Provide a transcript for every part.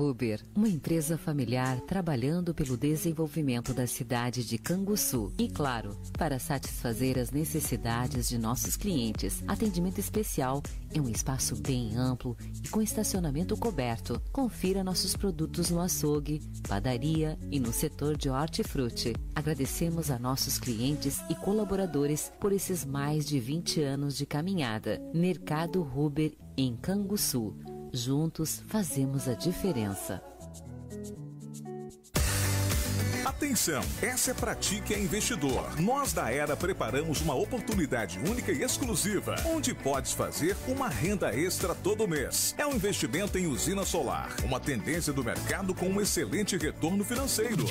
Ruber, uma empresa familiar trabalhando pelo desenvolvimento da cidade de Canguçu. E claro, para satisfazer as necessidades de nossos clientes, atendimento especial é um espaço bem amplo e com estacionamento coberto. Confira nossos produtos no açougue, padaria e no setor de hortifruti. Agradecemos a nossos clientes e colaboradores por esses mais de 20 anos de caminhada. Mercado Ruber em Canguçu Juntos fazemos a diferença. Atenção! Essa é para ti que é investidor. Nós da Era preparamos uma oportunidade única e exclusiva, onde podes fazer uma renda extra todo mês. É um investimento em usina solar, uma tendência do mercado com um excelente retorno financeiro.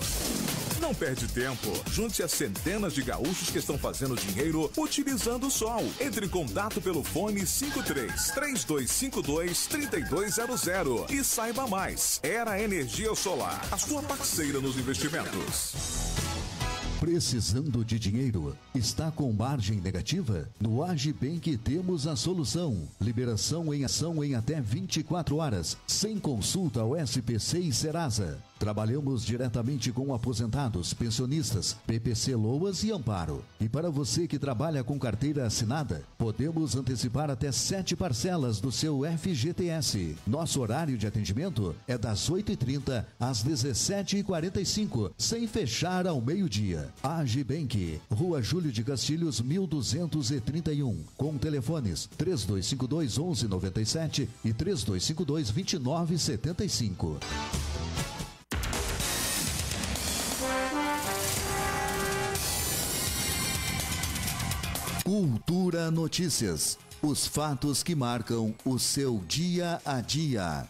Não perde tempo. Junte as centenas de gaúchos que estão fazendo dinheiro utilizando o sol. Entre em contato pelo fone 53 3252 3200 e saiba mais. Era Energia Solar, a sua parceira nos investimentos. Precisando de dinheiro? Está com margem negativa? No Agibank temos a solução. Liberação em ação em até 24 horas, sem consulta ao SPC e Serasa. Trabalhamos diretamente com aposentados, pensionistas, PPC Loas e Amparo. E para você que trabalha com carteira assinada, podemos antecipar até sete parcelas do seu FGTS. Nosso horário de atendimento é das 8h30 às 17h45, sem fechar ao meio-dia. Agibank, Rua Júlio de Castilhos, 1231, com telefones 3252 1197 e 3252 2975. Cultura Notícias. Os fatos que marcam o seu dia a dia.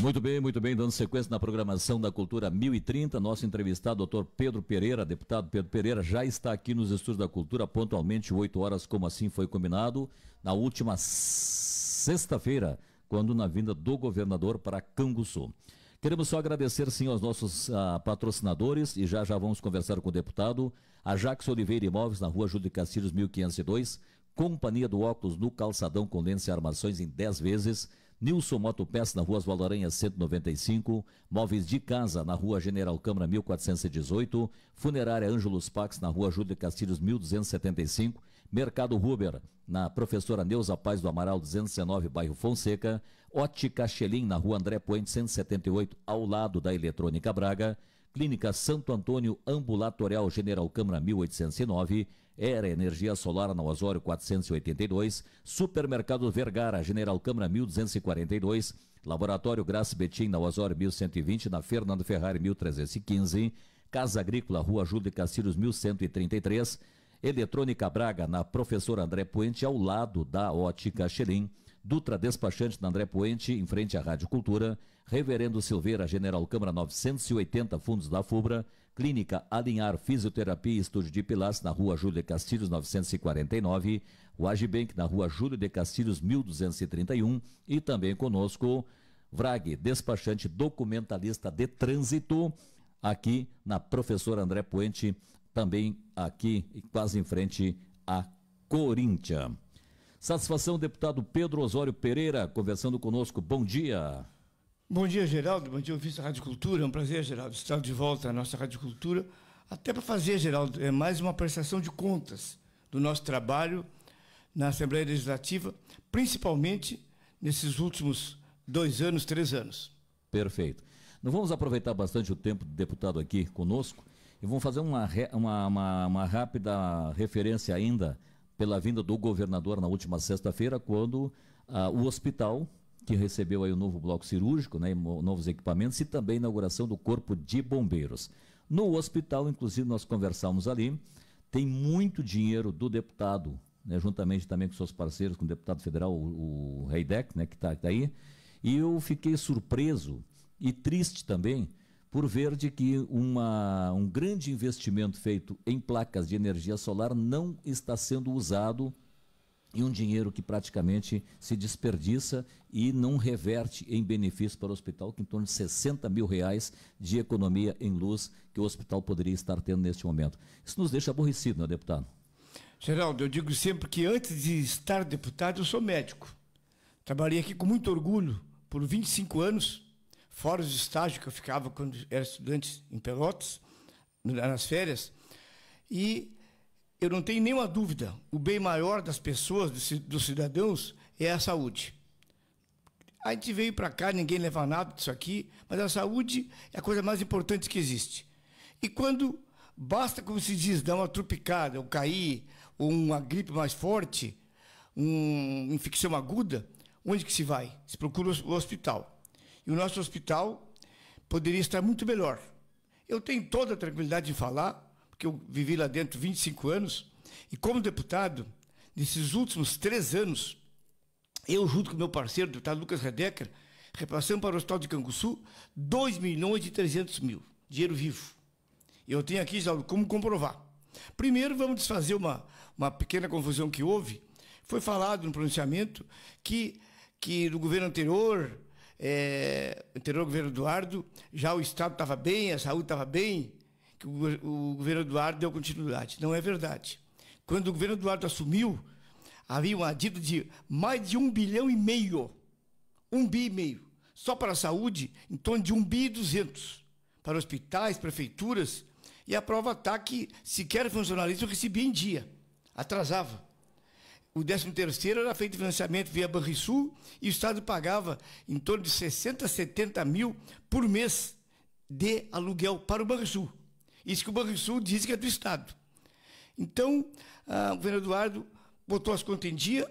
Muito bem, muito bem, dando sequência na programação da Cultura 1030, nosso entrevistado, doutor Pedro Pereira, deputado Pedro Pereira, já está aqui nos estúdios da Cultura, pontualmente 8 horas, como assim foi combinado, na última sexta-feira, quando na vinda do governador para Canguçu. Queremos só agradecer, sim, aos nossos uh, patrocinadores e já já vamos conversar com o deputado. A Jax Oliveira Imóveis, na rua Júlio de Castilhos, 1502. Companhia do Óculos no Calçadão com lentes e armações em 10 vezes. Nilson Motopeças na rua Oswaldo Aranha 195. Móveis de Casa na rua General Câmara 1418. Funerária Ângelos Pax na rua Júlio de Castilhos 1275. Mercado Ruber, na Professora Neuza Paz do Amaral, 219, bairro Fonseca. Ótica Chelim, na Rua André Poente, 178, ao lado da Eletrônica Braga. Clínica Santo Antônio Ambulatorial General Câmara 1809, Era Energia Solar na Osório 482, Supermercado Vergara General Câmara 1242, Laboratório Graça Betim na Osório 1120, na Fernando Ferrari 1315, Casa Agrícola Rua Júlio de Castilhos 1133, Eletrônica Braga, na Professor André Puente, ao lado da Ótica Xerim. Dutra Despachante na André Puente, em frente à Rádio Cultura. Reverendo Silveira, General Câmara 980, Fundos da FUBRA. Clínica Alinhar Fisioterapia e Estúdio de Pilates, na Rua Júlio de Castilhos 949. Wagibank, na Rua Júlio de Castilhos 1231. E também conosco, Vrag, despachante documentalista de trânsito, aqui na Professor André Puente, também aqui, quase em frente à Corinthians. Satisfação, deputado Pedro Osório Pereira, conversando conosco. Bom dia. Bom dia, Geraldo. Bom dia, ouvinte da Rádio Cultura. É um prazer, Geraldo, estar de volta à nossa Rádio Cultura. Até para fazer, Geraldo, é mais uma prestação de contas do nosso trabalho na Assembleia Legislativa, principalmente nesses últimos dois anos, três anos. Perfeito. Nós vamos aproveitar bastante o tempo do deputado aqui conosco e vamos fazer uma, uma, uma, uma rápida referência ainda pela vinda do governador na última sexta-feira, quando ah, o hospital, que recebeu aí o novo bloco cirúrgico, né, novos equipamentos, e também a inauguração do Corpo de Bombeiros. No hospital, inclusive, nós conversamos ali, tem muito dinheiro do deputado, né, juntamente também com seus parceiros, com o deputado federal, o, o né, que está tá aí, e eu fiquei surpreso e triste também, por ver de que uma, um grande investimento feito em placas de energia solar não está sendo usado e um dinheiro que praticamente se desperdiça e não reverte em benefício para o hospital, que em torno de 60 mil reais de economia em luz que o hospital poderia estar tendo neste momento. Isso nos deixa aborrecido, é, deputado? Geraldo, eu digo sempre que antes de estar deputado, eu sou médico. Trabalhei aqui com muito orgulho por 25 anos fora os estágios que eu ficava quando era estudante em Pelotas, nas férias, e eu não tenho nenhuma dúvida, o bem maior das pessoas, dos cidadãos, é a saúde. A gente veio para cá, ninguém leva nada disso aqui, mas a saúde é a coisa mais importante que existe. E quando basta, como se diz, dar uma tropicada, ou cair, ou uma gripe mais forte, uma infecção aguda, onde que se vai? Se procura o hospital. E o nosso hospital poderia estar muito melhor. Eu tenho toda a tranquilidade de falar, porque eu vivi lá dentro 25 anos, e como deputado, nesses últimos três anos, eu, junto com meu parceiro, o deputado Lucas Redecker, repassamos para o Hospital de Canguçu 2 milhões e 300 mil, dinheiro vivo. Eu tenho aqui, já como comprovar. Primeiro, vamos desfazer uma, uma pequena confusão que houve. Foi falado no pronunciamento que, que no governo anterior é, anterior ao governo Eduardo, já o Estado estava bem, a saúde estava bem, que o, o, governo Eduardo deu continuidade. Não é verdade. Quando o governo Eduardo assumiu, havia uma dívida de mais de um bilhão e meio. Um bi e meio. Só para a saúde, em torno de um bi e duzentos. Para hospitais, prefeituras. E a prova está que sequer funcionalismo recebia em dia. Atrasava. O 13 terceiro era feito financiamento via Banrisul e o Estado pagava em torno de 60, 70 mil por mês de aluguel para o Banrisul. Isso que o Banrisul diz que é do Estado. Então, ah, o governo Eduardo botou as contas em dia,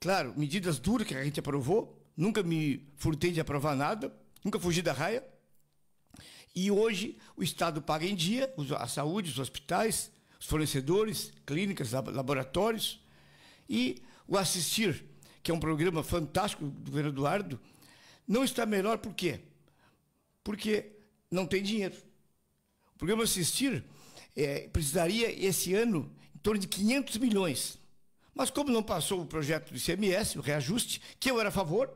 claro, medidas duras que a gente aprovou, nunca me furtei de aprovar nada, nunca fugi da raia. E hoje o Estado paga em dia a saúde, os hospitais, os fornecedores, clínicas, laboratórios, e o Assistir, que é um programa fantástico do governo Eduardo, não está melhor por quê? Porque não tem dinheiro. O programa Assistir é, precisaria, esse ano, em torno de 500 milhões. Mas como não passou o projeto do ICMS, o reajuste, que eu era a favor,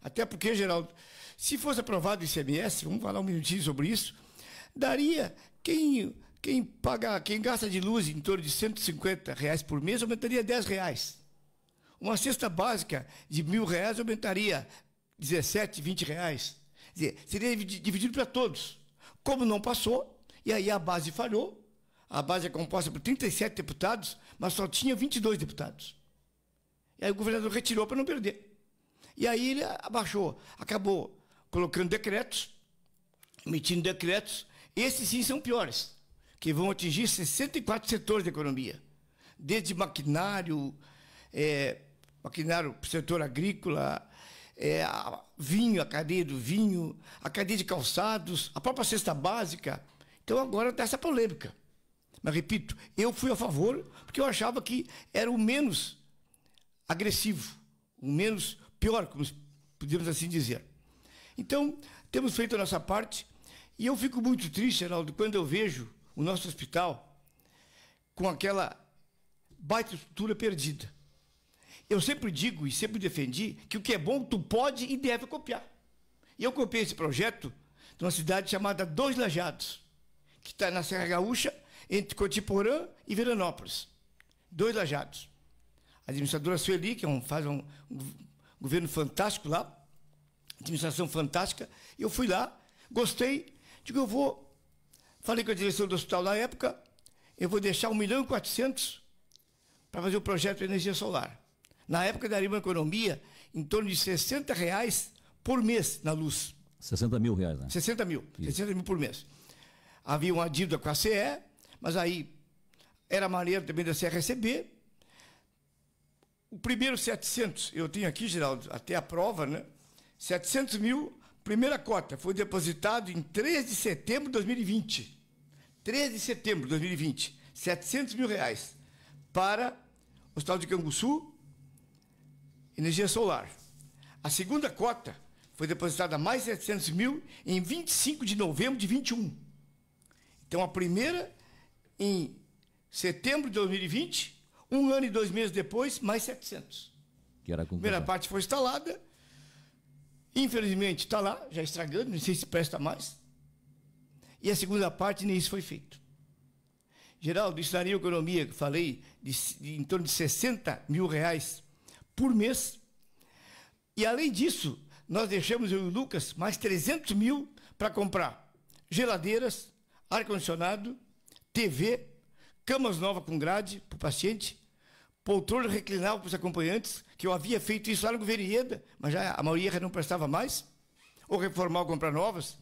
até porque, Geraldo, se fosse aprovado o ICMS, vamos falar um minutinho sobre isso, daria quem quem paga, quem gasta de luz em torno de 150 reais por mês aumentaria 10 reais. Uma cesta básica de mil reais aumentaria 17, 20 reais. Quer dizer, seria dividido para todos. Como não passou, e aí a base falhou, a base é composta por 37 deputados, mas só tinha 22 deputados. E aí o governador retirou para não perder. E aí ele abaixou, acabou colocando decretos, emitindo decretos. Esses sim são piores que vão atingir 64 setores da economia, desde maquinário, é, maquinário setor agrícola, é, a vinho, a cadeia do vinho, a cadeia de calçados, a própria cesta básica. Então agora está essa polêmica. Mas repito, eu fui a favor porque eu achava que era o menos agressivo, o menos pior, como podemos assim dizer. Então, temos feito a nossa parte e eu fico muito triste, Arnaldo, quando eu vejo o nosso hospital com aquela baita estrutura perdida. Eu sempre digo e sempre defendi que o que é bom tu pode e deve copiar. E eu copiei esse projeto de uma cidade chamada Dois Lajados, que está na Serra Gaúcha, entre Cotiporã e Veranópolis. Dois Lajados. A administradora Sueli, que é um, faz um, um governo fantástico lá, administração fantástica, eu fui lá, gostei, digo, eu vou Falei com a direção do hospital na época, eu vou deixar 1 milhão e 400 para fazer o projeto de energia solar. Na época daria uma economia em torno de 60 reais por mês na luz. 60 mil reais, né? 60 mil. Isso. 60 mil por mês. Havia uma dívida com a CE, mas aí era maneiro também da CE receber. O primeiro 700, eu tenho aqui, Geraldo, até a prova, né? 700 mil, primeira cota, foi depositado em 3 de setembro de 2020. 13 de setembro de 2020, 700 mil reais para o Estado de Canguçu, energia solar. A segunda cota foi depositada mais 700 mil em 25 de novembro de 21. Então a primeira em setembro de 2020, um ano e dois meses depois, mais 700. Que era a primeira parte foi instalada. Infelizmente está lá, já estragando, não sei se presta mais. E a segunda parte nem isso foi feito. Geraldo, isso daria economia, falei, de, de, em torno de 60 mil reais por mês. E além disso, nós deixamos eu e o Lucas mais 300 mil para comprar geladeiras, ar-condicionado, TV, camas novas com grade para o paciente, poltrona reclinável para os acompanhantes, que eu havia feito isso lá no governo Ieda, mas já a maioria não prestava mais, ou reformar ou comprar novas.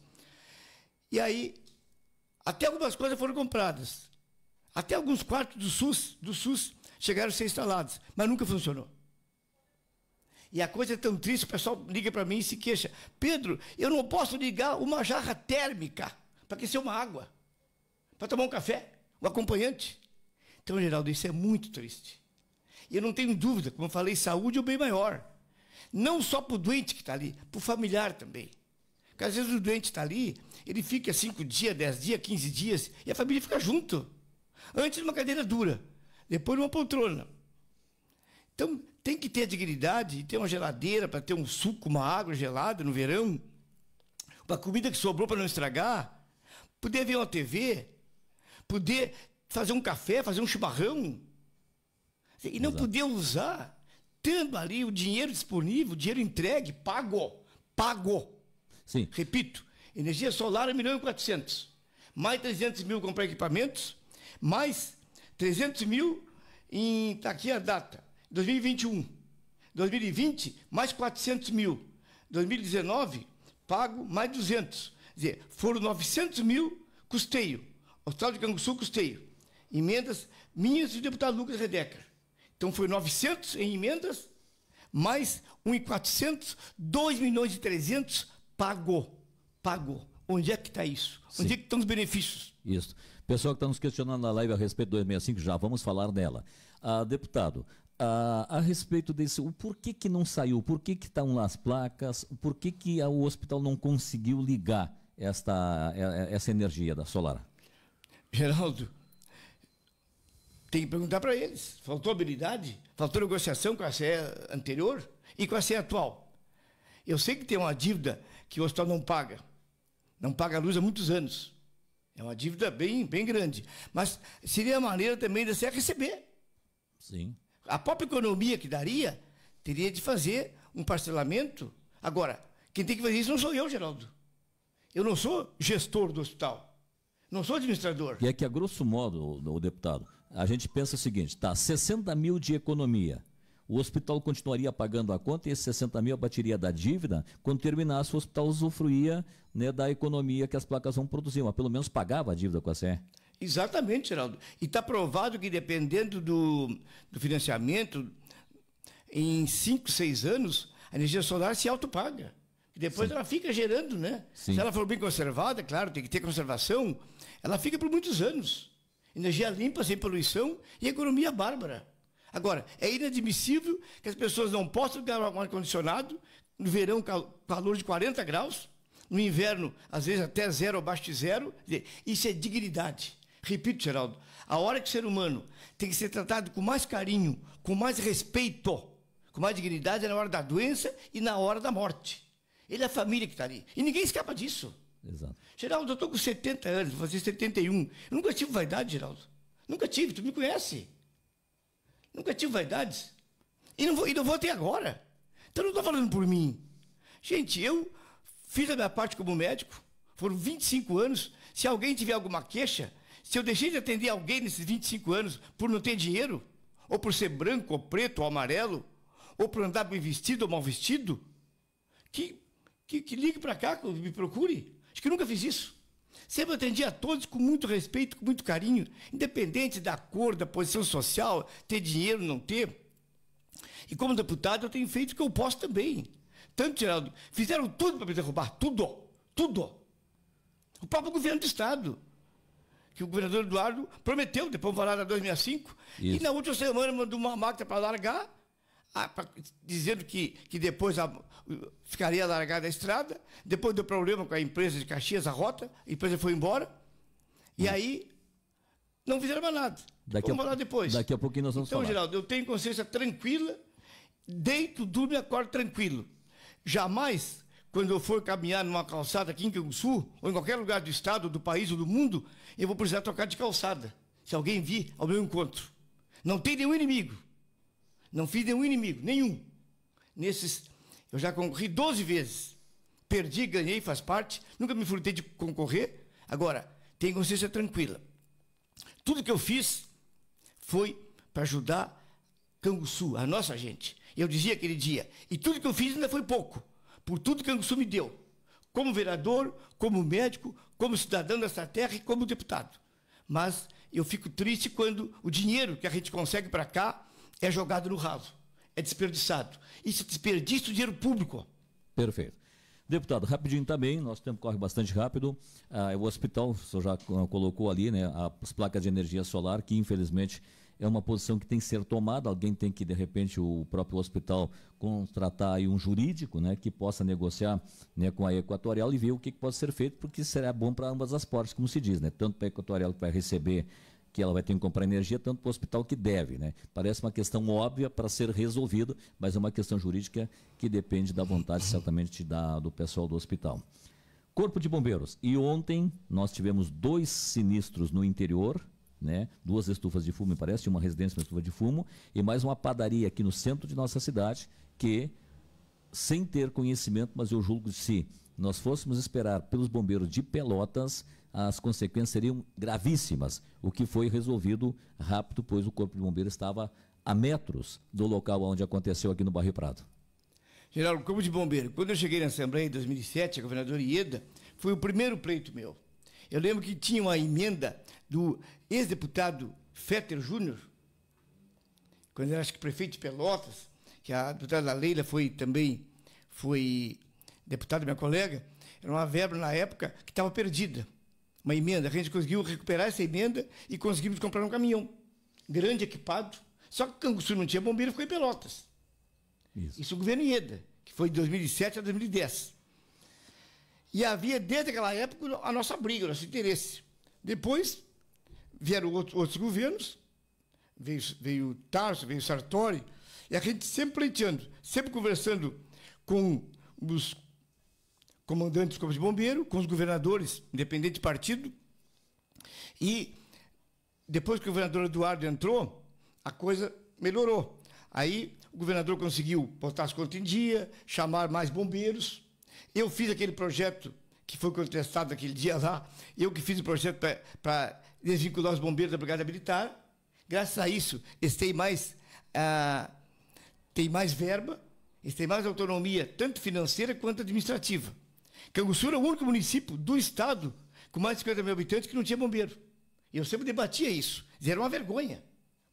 E aí até algumas coisas foram compradas. Até alguns quartos do SUS, do SUS chegaram a ser instalados, mas nunca funcionou. E a coisa é tão triste, o pessoal liga para mim e se queixa. Pedro, eu não posso ligar uma jarra térmica para aquecer uma água, para tomar um café, um acompanhante. Então, Geraldo, isso é muito triste. E eu não tenho dúvida, como eu falei, saúde é o bem maior. Não só para o doente que está ali, para o familiar também. Porque às vezes o doente está ali, ele fica 5 dias, 10 dias, 15 dias, e a família fica junto. Antes numa cadeira dura, depois numa poltrona. Então tem que ter a dignidade, ter uma geladeira para ter um suco, uma água gelada no verão, uma comida que sobrou para não estragar, poder ver uma TV, poder fazer um café, fazer um chimarrão. E não Exato. poder usar, tendo ali o dinheiro disponível, o dinheiro entregue, pago, pago Sim. Repito, energia solar 1 é milhão e 400. Mais 300 mil comprar equipamentos, mais 300 mil em, Está aqui a data, 2021. 2020, mais 400 mil. 2019, pago mais 200. Quer dizer, foram 900 mil custeio. Hospital de Canguçu, custeio. Emendas minhas e do deputado Lucas Redeca. Então foi 900 em emendas, mais 1.400, 2 milhões e 300 Pagou. Pagou. Onde é que está isso? Sim. Onde é que estão os benefícios? Isso. Pessoal que está nos questionando na live a respeito do 265, já vamos falar dela. Ah, deputado, ah, a respeito desse, o porquê que não saiu, por que estão lá as placas, por que, que o hospital não conseguiu ligar esta, é, é, essa energia da solar? Geraldo, tem que perguntar para eles. Faltou habilidade? Faltou negociação com a CE anterior e com a CE atual? Eu sei que tem uma dívida que o hospital não paga. Não paga a luz há muitos anos. É uma dívida bem, bem grande. Mas seria a maneira também da CE receber. Sim. A própria economia que daria teria de fazer um parcelamento. Agora, quem tem que fazer isso não sou eu, Geraldo. Eu não sou gestor do hospital. Não sou administrador. E é que, a grosso modo, o deputado, a gente pensa o seguinte: tá, 60 mil de economia o hospital continuaria pagando a conta e esses 60 mil abatiria da dívida. Quando terminasse, o hospital usufruía né, da economia que as placas vão produzir, mas pelo menos pagava a dívida com a SE. Exatamente, Geraldo. E está provado que dependendo do, do financiamento, em 5, 6 anos, a energia solar se autopaga. E depois Sim. ela fica gerando, né? Sim. Se ela for bem conservada, claro, tem que ter conservação, ela fica por muitos anos. Energia limpa, sem poluição e economia bárbara. Agora, é inadmissível que as pessoas não possam ter um ar-condicionado, no verão, calor de 40 graus, no inverno, às vezes até zero, abaixo de zero. Isso é dignidade. Repito, Geraldo, a hora que o ser humano tem que ser tratado com mais carinho, com mais respeito, com mais dignidade é na hora da doença e na hora da morte. Ele é a família que está ali. E ninguém escapa disso. Exato. Geraldo, eu estou com 70 anos, vou fazer 71. Eu nunca tive vaidade, Geraldo. Nunca tive, tu me conhece. Nunca tive vaidades. E não vou, e não vou ter agora. Então não estou falando por mim. Gente, eu fiz a minha parte como médico, foram 25 anos. Se alguém tiver alguma queixa, se eu deixei de atender alguém nesses 25 anos por não ter dinheiro, ou por ser branco, ou preto, ou amarelo, ou por andar bem vestido ou mal vestido, que, que, que ligue para cá, que me procure. Acho que nunca fiz isso. Sempre atendi a todos com muito respeito, com muito carinho, independente da cor, da posição social, ter dinheiro, não ter. E como deputado, eu tenho feito o que eu posso também. Tanto, Geraldo, fizeram tudo para me derrubar, tudo, tudo. O próprio governo do Estado, que o governador Eduardo prometeu, depois vai lá na 265, Isso. e na última semana mandou uma máquina para largar, ah, dizendo que, que depois a, ficaria largada a estrada, depois deu problema com a empresa de Caxias, a Rota, a empresa foi embora, e hum. aí não fizeram mais nada. Daqui Vamos a, falar depois. Daqui a pouquinho nós vamos então, falar. Então, Geraldo, eu tenho consciência tranquila, deito, durmo e acordo tranquilo. Jamais, quando eu for caminhar numa calçada aqui em Canguçu, ou em qualquer lugar do estado, do país ou do mundo, eu vou precisar trocar de calçada, se alguém vir ao meu encontro. Não tem nenhum inimigo. Não fiz nenhum inimigo, nenhum. Nesses, eu já concorri 12 vezes. Perdi, ganhei, faz parte. Nunca me furtei de concorrer. Agora, tenho consciência tranquila. Tudo que eu fiz foi para ajudar Canguçu, a nossa gente. Eu dizia aquele dia, e tudo que eu fiz ainda foi pouco, por tudo que Canguçu me deu, como vereador, como médico, como cidadão dessa terra e como deputado. Mas eu fico triste quando o dinheiro que a gente consegue para cá é jogado no raso, é desperdiçado. Isso é desperdício de dinheiro público. Perfeito. Deputado, rapidinho também, nosso tempo corre bastante rápido. Ah, o hospital, o senhor já colocou ali, né, as placas de energia solar, que infelizmente é uma posição que tem que ser tomada. Alguém tem que, de repente, o próprio hospital contratar aí um jurídico, né, que possa negociar né, com a Equatorial e ver o que, que pode ser feito, porque será bom para ambas as partes, como se diz, né, tanto para a Equatorial que vai receber que ela vai ter que comprar energia tanto para o hospital que deve. Né? Parece uma questão óbvia para ser resolvida, mas é uma questão jurídica que depende da vontade, certamente, da, do pessoal do hospital. Corpo de Bombeiros. E ontem nós tivemos dois sinistros no interior, né? Duas estufas de fumo, me parece, uma residência, uma estufa de fumo, e mais uma padaria aqui no centro de nossa cidade, que, sem ter conhecimento, mas eu julgo se nós fôssemos esperar pelos bombeiros de Pelotas, as consequências seriam gravíssimas, o que foi resolvido rápido, pois o corpo de bombeiros estava a metros do local onde aconteceu aqui no Barrio Prado. Geraldo, Corpo de Bombeiro, quando eu cheguei na Assembleia em 2007, a governadora Ieda, foi o primeiro pleito meu. Eu lembro que tinha uma emenda do ex-deputado Fetter Júnior, quando era acho que prefeito de Pelotas, que a deputada Leila foi também foi Deputada minha colega, era uma verba na época que estava perdida. Uma emenda. A gente conseguiu recuperar essa emenda e conseguimos comprar um caminhão. Grande, equipado. Só que Canguçu não tinha bombeiro, ficou em Pelotas. Isso, Isso o governo Ieda, que foi de 2007 a 2010. E havia, desde aquela época, a nossa briga, o nosso interesse. Depois vieram outros governos, veio, veio Tarso, veio Sartori, e a gente sempre pleiteando, sempre conversando com os comandante dos corpos de bombeiro, com os governadores, independente de partido. E depois que o governador Eduardo entrou, a coisa melhorou. Aí o governador conseguiu botar as contas em dia, chamar mais bombeiros. Eu fiz aquele projeto que foi contestado aquele dia lá, eu que fiz o projeto para desvincular os bombeiros da Brigada Militar. Graças a isso, eles têm mais, ah, têm mais verba, eles têm mais autonomia, tanto financeira quanto administrativa. Canguçu era é o único município do estado com mais de 50 mil habitantes que não tinha bombeiro. Eu sempre debatia isso. Era uma vergonha.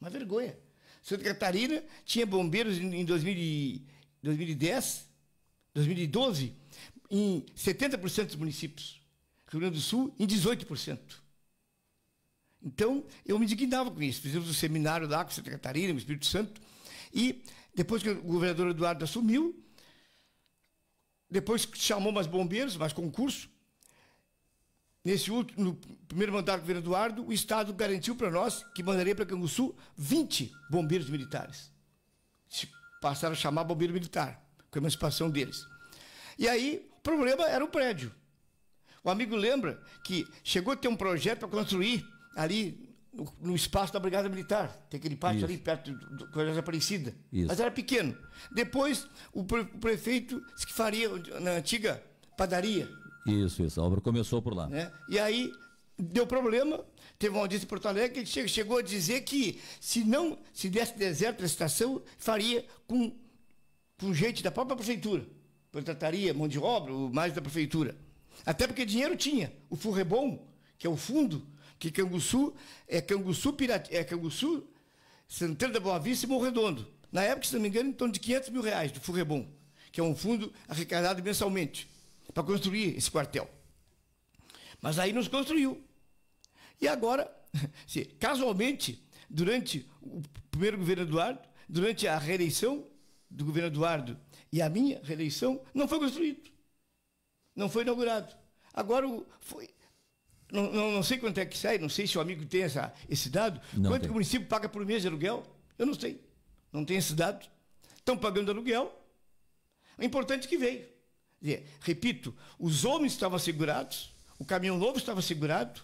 Uma vergonha. Santa Catarina tinha bombeiros em 2010, 2012, em 70% dos municípios. Rio Grande do Sul, em 18%. Então, eu me indignava com isso. Fizemos um seminário lá com Santa Catarina, com o Espírito Santo. E depois que o governador Eduardo assumiu, depois chamou mais bombeiros, mais concurso. Nesse último, no primeiro mandato do governo Eduardo, o Estado garantiu para nós que mandaria para Canguçu 20 bombeiros militares. Se passaram a chamar bombeiro militar, com a emancipação deles. E aí, o problema era o prédio. O amigo lembra que chegou a ter um projeto para construir ali no, no, espaço da Brigada Militar. Tem aquele pátio Isso. ali perto de Colégio Aparecida. Isso. Mas era pequeno. Depois, o, pre, o prefeito disse que faria na antiga padaria. Isso, isso. A obra começou por lá. Né? E aí deu problema, teve uma audiência em Porto Alegre, ele chegou, chegou a dizer que se não, se desse deserto a estação, faria com, com gente da própria prefeitura. Contrataria mão de obra, mais da prefeitura. Até porque dinheiro tinha. O Furrebom, que é o fundo que Canguçu é Canguçu, Pirati, é Canguçu Santana da Boa Vista e Morro Redondo. Na época, se não me engano, em torno de 500 mil reais do furrebon, que é um fundo arrecadado mensalmente para construir esse quartel. Mas aí nos construiu. E agora, casualmente, durante o primeiro governo Eduardo, durante a reeleição do governo Eduardo e a minha reeleição, não foi construído. Não foi inaugurado. Agora, foi, não, não, não, sei quanto é que sai, não sei se o amigo tem essa, esse dado. Não quanto tem. o município paga por mês de aluguel? Eu não sei. Não tem esse dado. Estão pagando aluguel. O é importante é que veio. Dizer, repito, os homens estavam segurados, o caminhão novo estava segurado,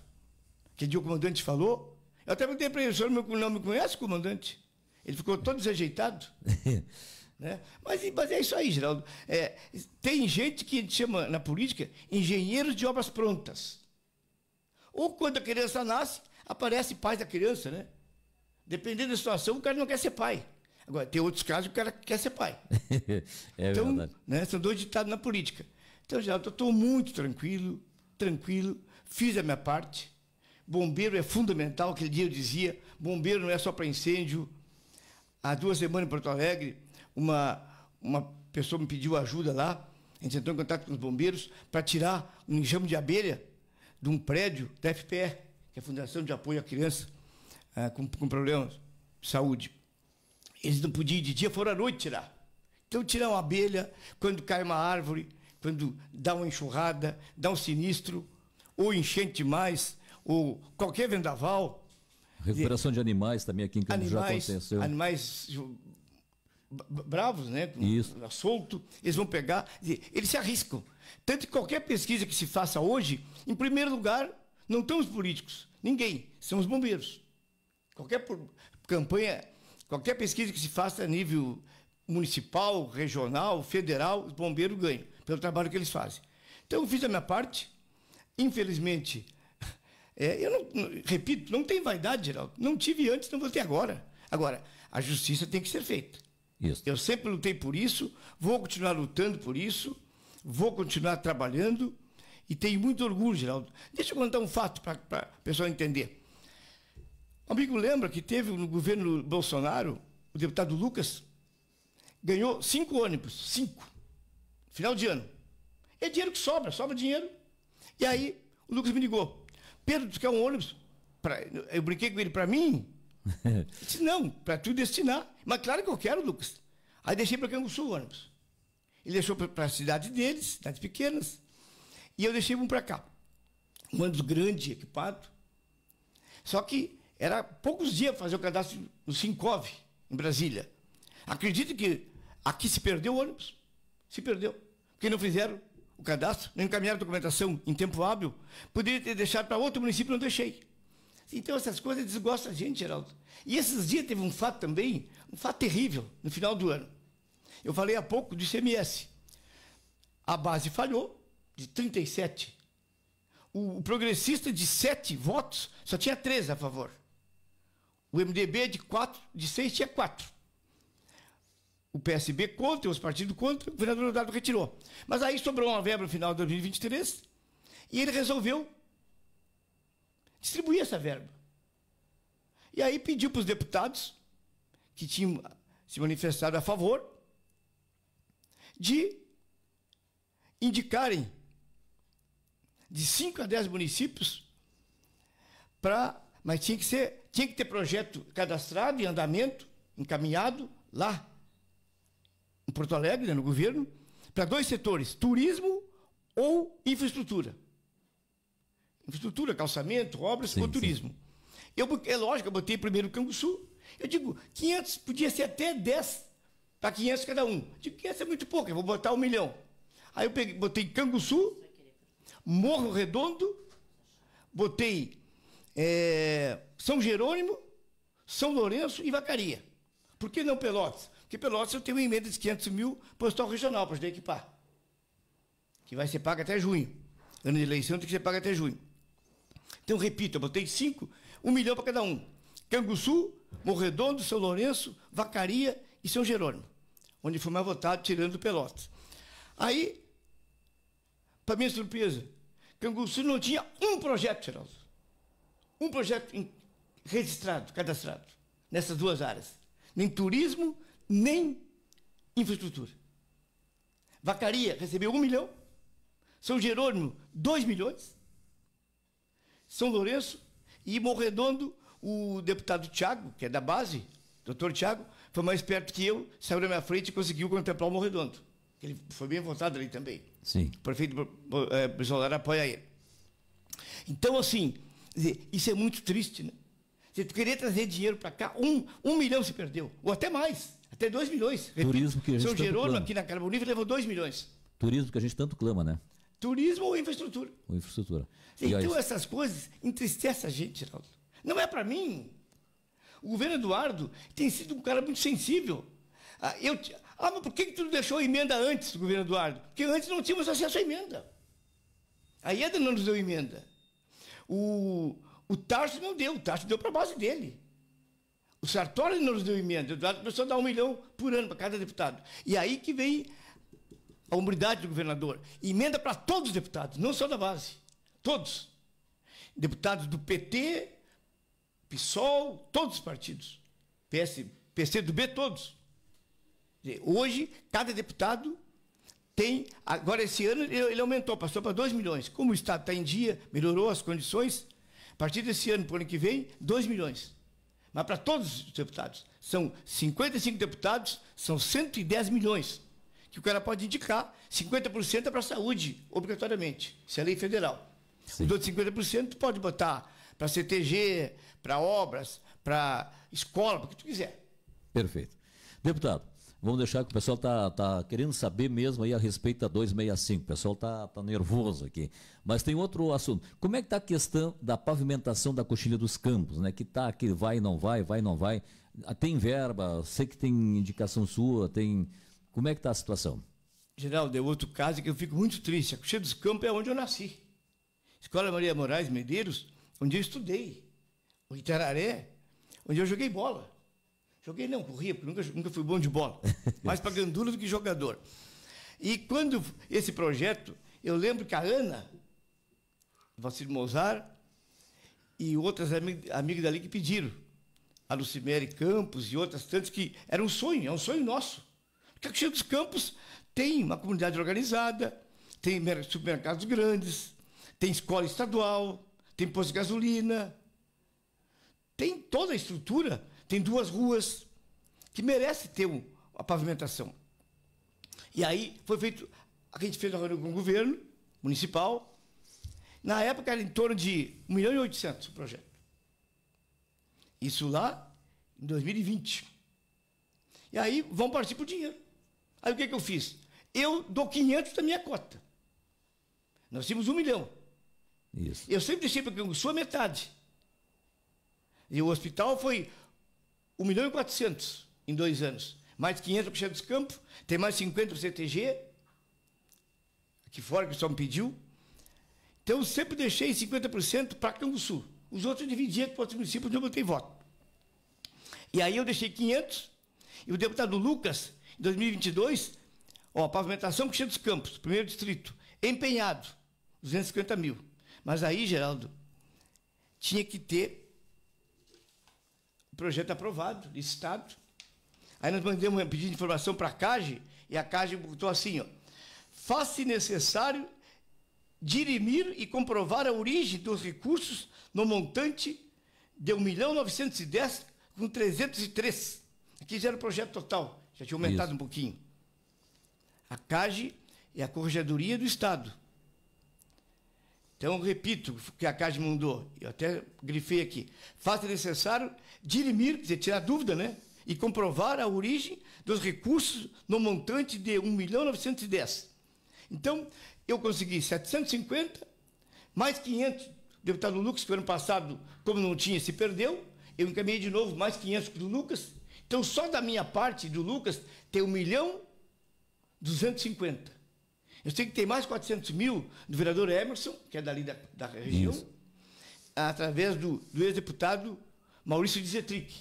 que o comandante falou. Eu até perguntei para ele, o senhor não me conhece, comandante? Ele ficou todo desajeitado. né? mas, mas é isso aí, Geraldo. É, tem gente que a gente chama na política engenheiros de obras prontas. Ou quando a criança nasce, aparece pai da criança, né? Dependendo da situação, o cara não quer ser pai. Agora, tem outros casos que o cara quer ser pai. é então, verdade. Né, são dois ditados na política. Então, já estou muito tranquilo, tranquilo, fiz a minha parte. Bombeiro é fundamental, aquele dia eu dizia, bombeiro não é só para incêndio. Há duas semanas em Porto Alegre, uma, uma pessoa me pediu ajuda lá, a gente entrou em contato com os bombeiros para tirar um enxame de abelha de um prédio da FPE, que é a Fundação de Apoio à Criança ah, com, com Problemas de Saúde. Eles não podiam ir de dia, foram à noite tirar. Então tirar uma abelha, quando cai uma árvore, quando dá uma enxurrada, dá um sinistro, ou enchente mais, ou qualquer vendaval. Recuperação de, de animais também aqui em Campos já aconteceu. Animais bravos, né? Isso. Solto, eles vão pegar, eles se arriscam. Tanto que qualquer pesquisa que se faça hoje, em primeiro lugar, não estão os políticos, ninguém, são os bombeiros. Qualquer campanha, qualquer pesquisa que se faça a nível municipal, regional, federal, os bombeiros ganham pelo trabalho que eles fazem. Então, eu fiz a minha parte. Infelizmente, é, eu não, repito, não tem vaidade, Geraldo. Não tive antes, não vou ter agora. Agora, a justiça tem que ser feita. Isso. Eu sempre lutei por isso, vou continuar lutando por isso vou continuar trabalhando e tenho muito orgulho, Geraldo. Deixa eu contar um fato para o pessoal entender. Um amigo lembra que teve no governo Bolsonaro, o deputado Lucas ganhou cinco ônibus, cinco, final de ano. É dinheiro que sobra, sobra dinheiro. E aí o Lucas me ligou. Pedro, tu quer um ônibus? Pra... eu brinquei com ele para mim. disse, não, para tu destinar. Mas claro que eu quero, Lucas. Aí deixei para Canguçu o ônibus. Ele deixou para a cidade deles, cidades pequenas. E eu deixei um para cá. Um ônibus grande, equipado. Só que era poucos dias fazer o cadastro no Sincov, em Brasília. Acredito que aqui se perdeu o ônibus. Se perdeu. Porque não fizeram o cadastro, não encaminharam a documentação em tempo hábil. Poderia ter deixado para outro município, não deixei. Então essas coisas desgostam a gente, Geraldo. E esses dias teve um fato também, um fato terrível, no final do ano. Eu falei há pouco do ICMS. A base falhou de 37. O, o progressista de 7 votos só tinha 3 a favor. O MDB de 4, de 6 tinha 4. O PSB contra, os partidos contra, o vereador Leonardo retirou. Mas aí sobrou uma verba no final de 2023 e ele resolveu distribuir essa verba. E aí pediu para os deputados que tinham se manifestado a favor de indicarem de 5 a 10 municípios para. Mas tinha que, ser, tinha que ter projeto cadastrado, em andamento, encaminhado lá, em Porto Alegre, né, no governo, para dois setores: turismo ou infraestrutura. Infraestrutura, calçamento, obras sim, ou turismo. Eu, é lógico, eu botei primeiro o Canguçu. Eu digo, 500, podia ser até 10 Tá 500 cada um. De 500 é muito pouco, eu vou botar um milhão. Aí eu peguei, botei Canguçu, Morro Redondo, botei é, São Jerônimo, São Lourenço e Vacaria. Por que não Pelotas? Porque Pelotas eu tenho uma emenda de 500 mil postal regional para ajudar a equipar. Que vai ser paga até junho. Ano de eleição tem que ser paga até junho. Então, repito, eu botei cinco, um milhão para cada um. Canguçu, Morredondo, São Lourenço, Vacaria e São é Jerônimo, onde foi mais votado, tirando Pelotas. Aí, para minha surpresa, Canguçu não tinha um projeto, Geraldo. Um projeto registrado, cadastrado, nessas duas áreas. Nem turismo, nem infraestrutura. Vacaria recebeu um milhão, São Jerônimo, dois milhões, São Lourenço e Morredondo, o deputado Tiago, que é da base, doutor Tiago, foi mais perto que eu, saiu da minha frente e conseguiu contemplar o morredondo. Ele foi bem votado ali também. Sim. O prefeito é, eh, Bolsonaro apoia ele. Então, assim, isso é muito triste, né? Se tu querer trazer dinheiro para cá, um, um milhão se perdeu, ou até mais, até dois milhões. Turismo que a gente São Jerônimo, aqui na Carbonívia, levou dois milhões. Turismo que a gente tanto clama, né? Turismo ou infraestrutura? Ou infraestrutura. Então, essas coisas entristecem a gente, Geraldo. Não é para mim, o governo Eduardo tem sido um cara muito sensível. Ah, eu, ah mas por que, que tu não deixou a emenda antes do governo Eduardo? Porque antes não tínhamos acesso à emenda. A IEDA não nos deu emenda. O, o Tarso não deu, o Tarso deu para a base dele. O Sartori não nos deu emenda, o Eduardo começou a dar um milhão por ano para cada deputado. E aí que vem a humildade do governador. Emenda para todos os deputados, não só da base. Todos. Deputados do PT, PSOL, todos os partidos. PS, PC do B, todos. Hoje, cada deputado tem. Agora, esse ano, ele aumentou, passou para 2 milhões. Como o Estado está em dia, melhorou as condições, a partir desse ano, para o ano que vem, 2 milhões. Mas para todos os deputados. São 55 deputados, são 110 milhões. Que o cara pode indicar 50% é para a saúde, obrigatoriamente. Isso é lei federal. Sim. Os outros 50% pode botar para CTG, para obras, para escola, para o que tu quiser. Perfeito. Deputado, vamos deixar que o pessoal está tá querendo saber mesmo aí a respeito da 265. O pessoal está tá nervoso aqui. Mas tem outro assunto. Como é que está a questão da pavimentação da coxilha dos campos, né? Que está, que vai e não vai, vai e não vai. Ah, tem verba, sei que tem indicação sua, tem. Como é que está a situação? Geraldo, é outro caso que eu fico muito triste. A coxilha dos campos é onde eu nasci. Escola Maria Moraes Medeiros, onde eu estudei o Itararé, onde eu joguei bola. Joguei não, corria, porque nunca, nunca fui bom de bola. Mais para gandula do que jogador. E quando esse projeto, eu lembro que a Ana, Vacilo Mozart, e outras amigas dali que pediram. A Lucimere Campos e outras tantas que era um sonho, é um sonho nosso. Porque a Caxias dos Campos tem uma comunidade organizada, tem supermercados grandes, tem escola estadual, tem posto de gasolina, tem toda a estrutura, tem duas ruas que merece ter a pavimentação. E aí foi feito, a gente fez uma reunião com o governo municipal. Na época era em torno de 1 milhão e 800 o projeto. Isso lá em 2020. E aí vão partir para o dinheiro. Aí o que, que eu fiz? Eu dou 500 da minha cota. Nós tínhamos um milhão. Isso. Eu sempre deixei para sua a metade. E o hospital foi 1 milhão e 400 em dois anos. Mais 500 para o chefe de campo, tem mais 50 para o CTG, aqui fora que o pessoal me pediu. Então, sempre deixei 50% para Canguçu. Os outros eu dividia para outros municípios não botei voto. E aí eu deixei 500, e o deputado Lucas, em 2022, ó, pavimentação com cheio dos campos, primeiro distrito, empenhado, 250 mil. Mas aí, Geraldo, tinha que ter projeto aprovado, licitado. Aí nós mandamos um pedido de informação para a CAGE, e a CAGE botou assim, ó, faça necessário dirimir e comprovar a origem dos recursos no montante de 1 milhão 910 com 303. Aqui já era o projeto total, já tinha aumentado Isso. um pouquinho. A CAGE é a Corregedoria do Estado. Então, repito o que a CAGE mandou, eu até grifei aqui. faça necessário dirimir, quer dizer, tirar dúvida, né? E comprovar a origem dos recursos no montante de 1 milhão 910. Então, eu consegui 750, mais 500, deputado Lucas, que ano passado, como não tinha, se perdeu, eu encaminhei de novo mais 500 do Lucas. Então, só da minha parte, do Lucas, tem 1 milhão 250. Eu sei que tem mais 400 mil do vereador Emerson, que é dali da, da região, Isso. através do, do ex-deputado Maurício Dizetric.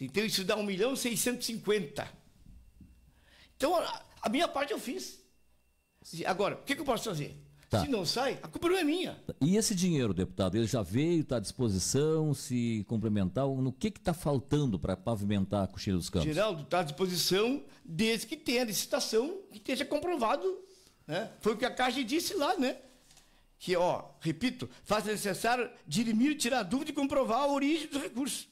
Então isso dá 1 milhão e 650. Então a, minha parte eu fiz. Agora, o que, que eu posso fazer? Tá. Se não sai, a culpa não é minha. E esse dinheiro, deputado, ele já veio, está à disposição, se complementar, no que está faltando para pavimentar a cochilha dos Campos? Geraldo, está à disposição desde que tenha licitação, que esteja comprovado. Né? Foi o que a Caixa disse lá, né? que, ó, repito, faz necessário dirimir, tirar dúvida e comprovar a origem dos recursos.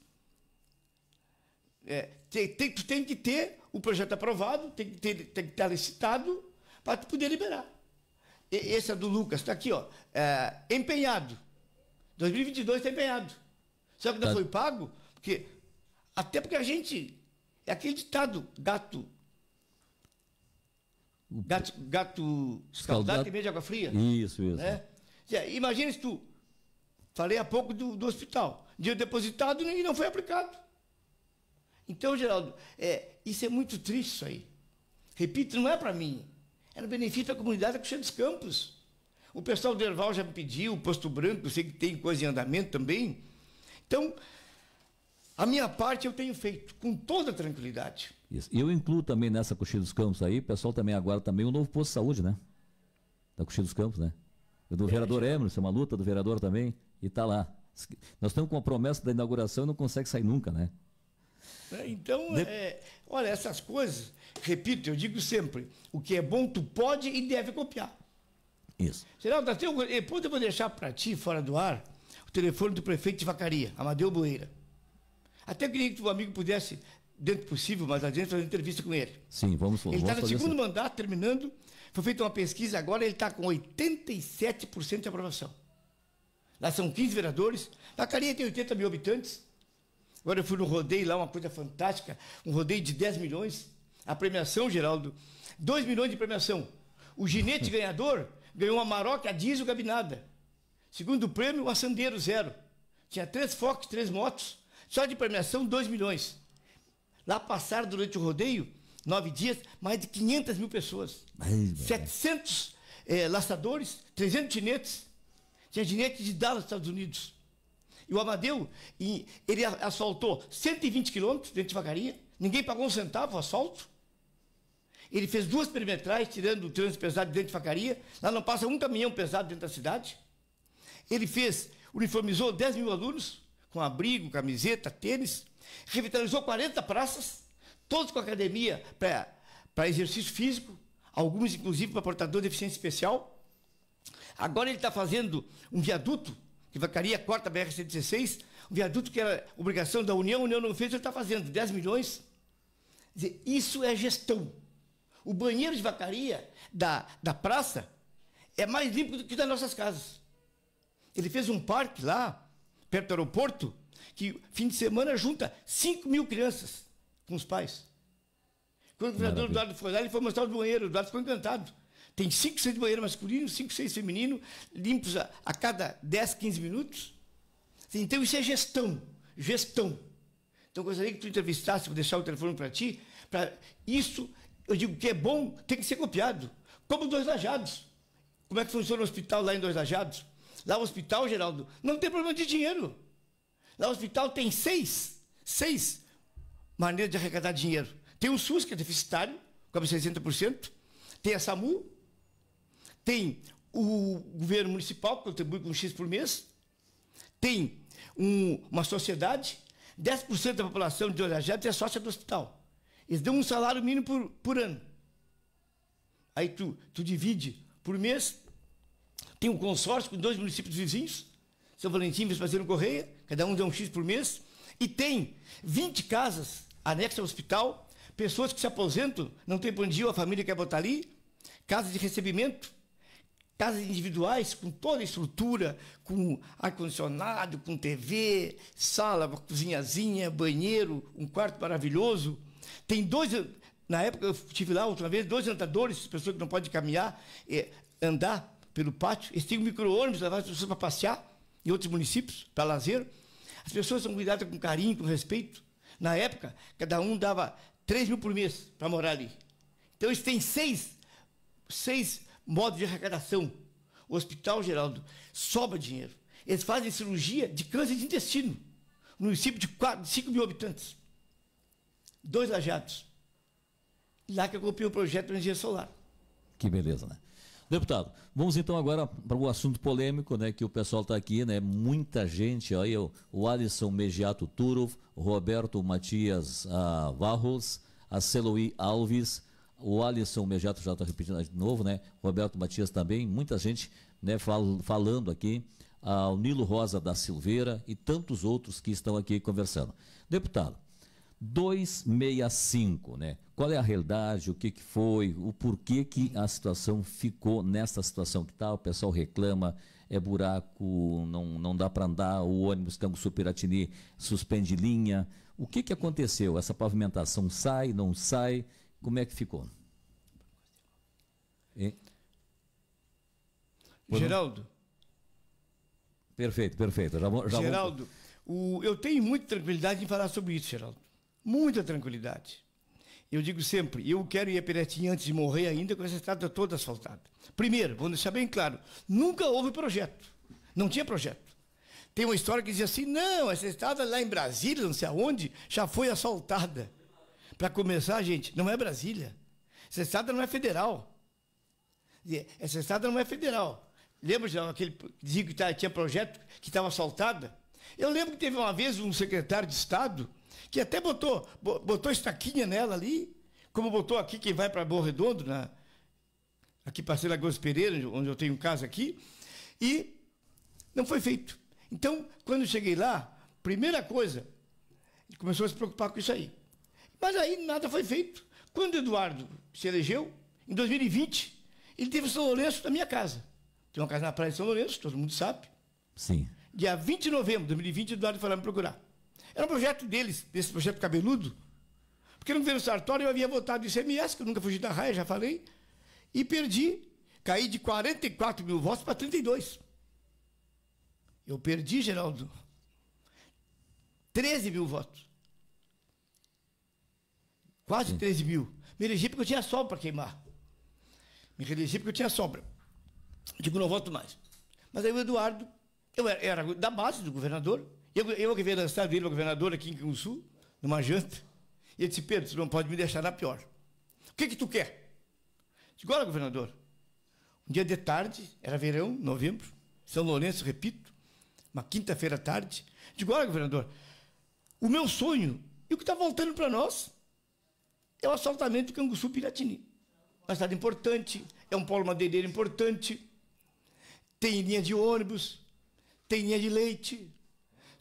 É, tem, tem, tu tem que ter o projeto aprovado, tem que, ter, tem que estar licitado para tu poder liberar. E, esse é do Lucas, está aqui, ó, é, empenhado. 2022 está empenhado. Só que não tá. foi pago, porque até porque a gente é aquele ditado, gato Gato, gato escaldado tem medo de água fria? Isso, isso. Né? É, Imagina se tu. Falei há pouco do, do hospital. Dinheiro depositado e não foi aplicado. Então, Geraldo, é, isso é muito triste isso aí. Repito, não é para mim. é no benefício da comunidade da Coxinha dos Campos. O pessoal do Erval já pediu, o Posto Branco, eu sei que tem coisa em andamento também. Então, a minha parte eu tenho feito, com toda tranquilidade. Isso. Eu incluo também nessa Coxinha dos Campos aí, o pessoal também agora também o um novo posto de saúde, né? Da Coxinha dos Campos, né? do vereador Emerson, uma luta do vereador também, e está lá. Nós estamos com a promessa da inauguração e não consegue sair nunca, né? É, então, de... é, olha, essas coisas, repito, eu digo sempre, o que é bom tu pode e deve copiar. Isso. Geraldo, até eu, eh, depois eu vou deixar para ti, fora do ar, o telefone do prefeito de Vacaria, Amadeu Boeira. Até queria que o amigo pudesse, dentro possível, mas adiante, fazer uma entrevista com ele. Sim, vamos Ele está no segundo assim. mandato, terminando, foi feita uma pesquisa agora, ele está com 87% de aprovação. Lá são 15 vereadores. Vacaria tem 80 mil habitantes. Agora eu fui no rodeio lá, uma coisa fantástica. Um rodeio de 10 milhões. A premiação, Geraldo, 2 milhões de premiação. O ginete ganhador ganhou uma maroca diesel gabinada. Segundo prêmio, o Sandeiro zero. Tinha três focos, três motos. Só de premiação, 2 milhões. Lá passaram durante o rodeio nove dias, mais de 500 mil pessoas. 700 é, laçadores, 300 jinetes. Tinha ginete de Dallas, Estados Unidos. E o Amadeu, e ele asfaltou 120 quilômetros dentro de Vacaria, ninguém pagou um centavo o asfalto. Ele fez duas perimetrais, tirando o trânsito pesado dentro de Vacaria. Lá não passa um caminhão pesado dentro da cidade. Ele fez, uniformizou 10 mil alunos, com abrigo, camiseta, tênis. Revitalizou 40 praças todos com academia para exercício físico, alguns inclusive para portador de deficiência especial. Agora ele está fazendo um viaduto, que vacaria a quarta BR-116, um viaduto que era obrigação da União, a União não fez, ele está fazendo 10 milhões. Dizer, isso é gestão. O banheiro de vacaria da, da praça é mais limpo do que das nossas casas. Ele fez um parque lá, perto do aeroporto, que fim de semana junta 5 mil crianças com os pais. Quando o vereador Eduardo foi lá, ele foi mostrar os banheiros. O Eduardo ficou encantado. Tem cinco seis banheiros masculinos, cinco seis femininos, limpos a, a cada 10, 15 minutos. Então isso é gestão. Gestão. Então eu gostaria que tu entrevistasse, vou deixar o telefone para ti. Pra isso, eu digo que é bom, tem que ser copiado. Como dois lajados. Como é que funciona o hospital lá em dois lajados? Lá o hospital, Geraldo, não tem problema de dinheiro. Lá o hospital tem seis, seis maneira de arrecadar dinheiro. Tem o SUS, que é deficitário, cobre 60%. Tem a SAMU. Tem o governo municipal, que contribui com X por mês. Tem um, uma sociedade. 10% da população de Orajete é sócia do hospital. Eles dão um salário mínimo por, por ano. Aí tu, tu divide por mês. Tem um consórcio com dois municípios vizinhos. São Valentim e Vespasiano Correia. Cada um dá um X por mês. E tem 20 casas anexas ao hospital, pessoas que se aposentam, não tem ir, a família quer botar ali, casas de recebimento, casas individuais com toda a estrutura, com ar-condicionado, com TV, sala, cozinhazinha, banheiro, um quarto maravilhoso. Tem dois, na época eu estive lá outra vez, dois andadores, pessoas que não podem caminhar, eh, andar pelo pátio. Eles têm um micro-ônibus, levar as pessoas para passear em outros municípios, para lazer. As pessoas são cuidadas com carinho, com respeito. Na época, cada um dava 3 mil por mês para morar ali. Então, eles têm seis, seis modos de arrecadação. O Hospital Geraldo sobra dinheiro. Eles fazem cirurgia de câncer de intestino. No município de 5 mil habitantes. Dois lajados. Lá que eu copiei o projeto de energia solar. Que beleza, né? Deputado, vamos então agora para o assunto polêmico, né? Que o pessoal está aqui, né? Muita gente, aí o, o Alisson Megiato Turov, Roberto Matias uh, Varros, a Celoí Alves, o Alisson Megiato já está repetindo de novo, né? Roberto Matias também, muita gente né, fal, falando aqui, ah, o Nilo Rosa da Silveira e tantos outros que estão aqui conversando. Deputado, 265, né? Qual é a realidade, o que, que foi, o porquê que a situação ficou nessa situação que está, o pessoal reclama, é buraco, não, não dá para andar, o ônibus Cango Superatini suspende linha. O que, que aconteceu? Essa pavimentação sai, não sai? Como é que ficou? Geraldo. Perfeito, perfeito. Já, já Geraldo, vou... o, eu tenho muita tranquilidade em falar sobre isso, Geraldo. Muita tranquilidade. Eu digo sempre, eu quero ir a Peretim antes de morrer ainda com essa estrada toda asfaltada. Primeiro, vamos deixar bem claro, nunca houve projeto. Não tinha projeto. Tem uma história que dizia assim, não, essa estrada lá em Brasília, não sei aonde, já foi asfaltada. Para começar, gente, não é Brasília. Essa estrada não é federal. Essa estrada não é federal. Lembra já aquele dizia que tá, tinha projeto que estava asfaltada? Eu lembro que teve uma vez um secretário de Estado que até botou, botou estaquinha nela ali, como botou aqui quem vai para Boa na, aqui passei Lagoas Pereira, onde eu tenho casa aqui, e não foi feito. Então, quando cheguei lá, primeira coisa, começou a se preocupar com isso aí. Mas aí nada foi feito. Quando Eduardo se elegeu, em 2020, ele teve São Lourenço na minha casa. Tem uma casa na Praia de São Lourenço, todo mundo sabe. Sim. Dia 20 de novembro de 2020, Eduardo foi lá me procurar. Era um projeto deles, desse projeto cabeludo. Porque no governo Sartori eu havia votado ICMS, que eu nunca fugi da raia, já falei, e perdi. Caí de 44 mil votos para 32. Eu perdi, Geraldo, 13 mil votos. Quase 13 hum. mil. Me elegi porque eu tinha sol para queimar. Me elegi porque eu tinha sobra. Digo, não voto mais. Mas aí o Eduardo, eu era da base do governador, eu, eu que veio da cidade dele, governador aqui em Sul, numa janta, e ele disse, Pedro, você não pode me deixar na pior. O que que tu quer? Digo, disse, governador, um dia de tarde, era verão, novembro, São Lourenço, repito, uma quinta-feira à tarde, digo, disse, governador, o meu sonho, e o que está voltando para nós, é o assaltamento do Canguçu-Piratini. Uma cidade importante, é um polo madeireiro importante, tem linha de ônibus, tem linha de leite,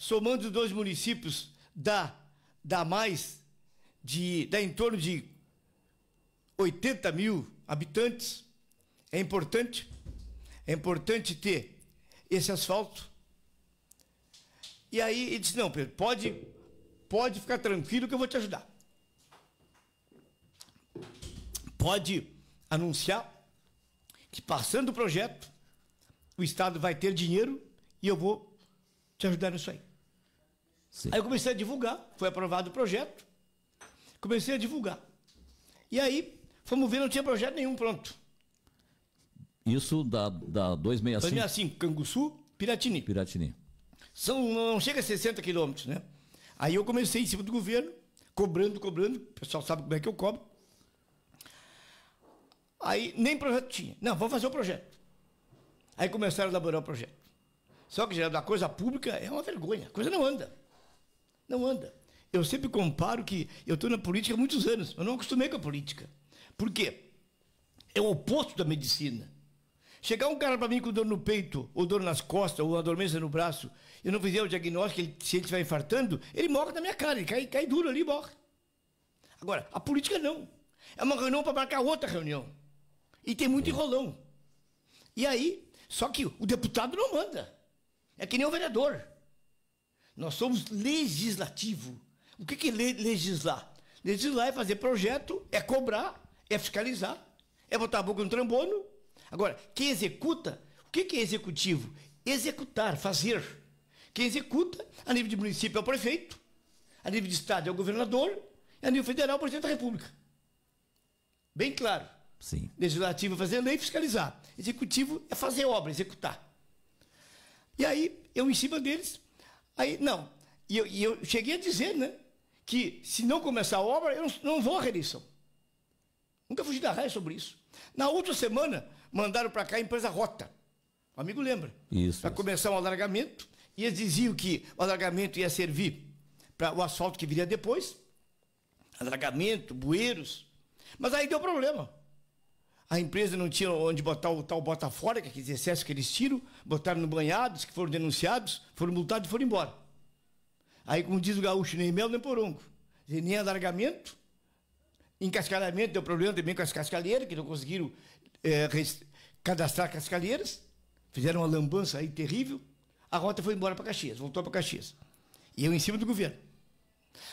somando os dois municípios, dá, dá mais, de, dá em torno de 80 mil habitantes. É importante, é importante ter esse asfalto. E aí ele disse, não, Pedro, pode, pode ficar tranquilo que eu vou te ajudar. Pode anunciar que passando o projeto, o Estado vai ter dinheiro e eu vou te ajudar nisso aí. Sim. Aí eu comecei a divulgar, foi aprovado o projeto, comecei a divulgar. E aí, fomos ver, não tinha projeto nenhum pronto. Isso da, da 265? 265, Canguçu, Piratini. Piratini. São, não chega a 60 quilômetros, né? Aí eu comecei em cima do governo, cobrando, cobrando, o pessoal sabe como é que eu cobro. Aí nem projeto tinha. Não, vamos fazer o projeto. Aí começaram a elaborar o projeto. Só que já da coisa pública é uma vergonha, a coisa não anda. Não anda. Eu sempre comparo que eu estou na política há muitos anos, eu não acostumei com a política. Por quê? É o oposto da medicina. Chegar um cara para mim com dor no peito, ou dor nas costas, ou uma dormência no braço, eu não fizer o diagnóstico, ele, se ele estiver infartando, ele morre na minha cara, ele cai, cai duro ali e morre. Agora, a política não. É uma reunião para marcar outra reunião. E tem muito enrolão. E aí, só que o deputado não manda. É que nem o vereador. Nós somos legislativo. O que é legislar? Legislar é fazer projeto, é cobrar, é fiscalizar, é botar a boca no trambolho. Agora, quem executa, o que é executivo? Executar, fazer. Quem executa, a nível de município é o prefeito, a nível de estado é o governador, e a nível federal é o presidente da república. Bem claro. Sim. Legislativo é fazer lei e fiscalizar. Executivo é fazer obra, executar. E aí, eu em cima deles, Aí, não. E eu, e eu cheguei a dizer, né? Que se não começar a obra, eu não, não vou à reeleição. Nunca fugi da raia sobre isso. Na outra semana, mandaram para cá a empresa Rota. O amigo lembra. Isso. Para começar um alargamento. E eles diziam que o alargamento ia servir para o asfalto que viria depois. Alargamento, bueiros. Mas aí deu problema a empresa não tinha onde botar o tal bota fora, que é aqueles excessos que eles tiram, botaram no banhados, que foram denunciados, foram multados e foram embora. Aí, como diz o gaúcho, nem mel nem porongo. Nem alargamento, encascalhamento deu problema também com as cascalheiras, que não conseguiram é, cadastrar cascalheiras, fizeram uma lambança aí terrível. A rota foi embora para Caxias, voltou para Caxias. E eu em cima do governo.